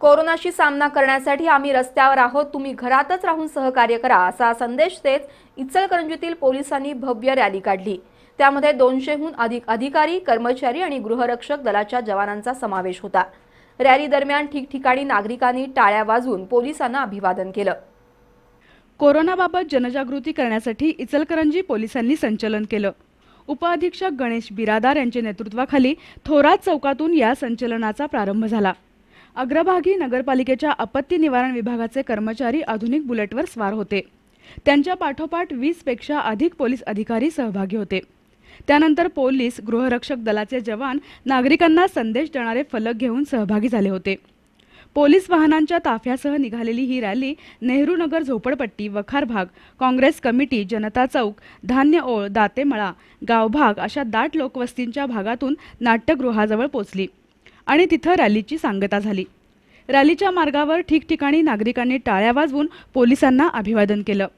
कोरोनाशी सामना करण्यासाठी आम्ही रस्त्यावर आहोत तुम्ही घरातच राहून सहकार्य करा असा संदेश देत इचलकरंजीतील पोलिसांनी भव्य रॅली काढली त्यामध्ये दोनशेहून अधिक अधिकारी कर्मचारी आणि गृहरक्षक दलाच्या जवानांचा समावेश होता रॅली दरम्यान ठिकठिकाणी नागरिकांनी टाळ्या वाजवून पोलिसांना अभिवादन केलं कोरोनाबाबत जनजागृती करण्यासाठी इचलकरंजी पोलिसांनी संचलन केलं उपअधीक्षक गणेश बिरादार यांच्या नेतृत्वाखाली थोरात चौकातून या संचलनाचा प्रारंभ झाला अग्रभागी नगरपालिकेच्या आपत्ती निवारण विभागाचे कर्मचारी आधुनिक बुलेटवर स्वार होते त्यांच्या पाठोपाठ पेक्षा अधिक पोलीस अधिकारी सहभागी होते त्यानंतर पोलीस गृहरक्षक दलाचे जवान नागरिकांना संदेश देणारे फलक घेऊन सहभागी झाले होते पोलीस वाहनांच्या ताफ्यासह निघालेली ही रॅली नेहरू नगर झोपडपट्टी वखार भाग काँग्रेस कमिटी जनता चौक धान्य ओळ दातेमळा गावभाग अशा दाट लोकवस्तींच्या भागातून नाट्यगृहाजवळ पोचली आणि तिथं रॅलीची सांगता झाली रॅलीच्या मार्गावर ठिकठिकाणी नागरिकांनी टाळ्या वाजवून पोलिसांना अभिवादन केलं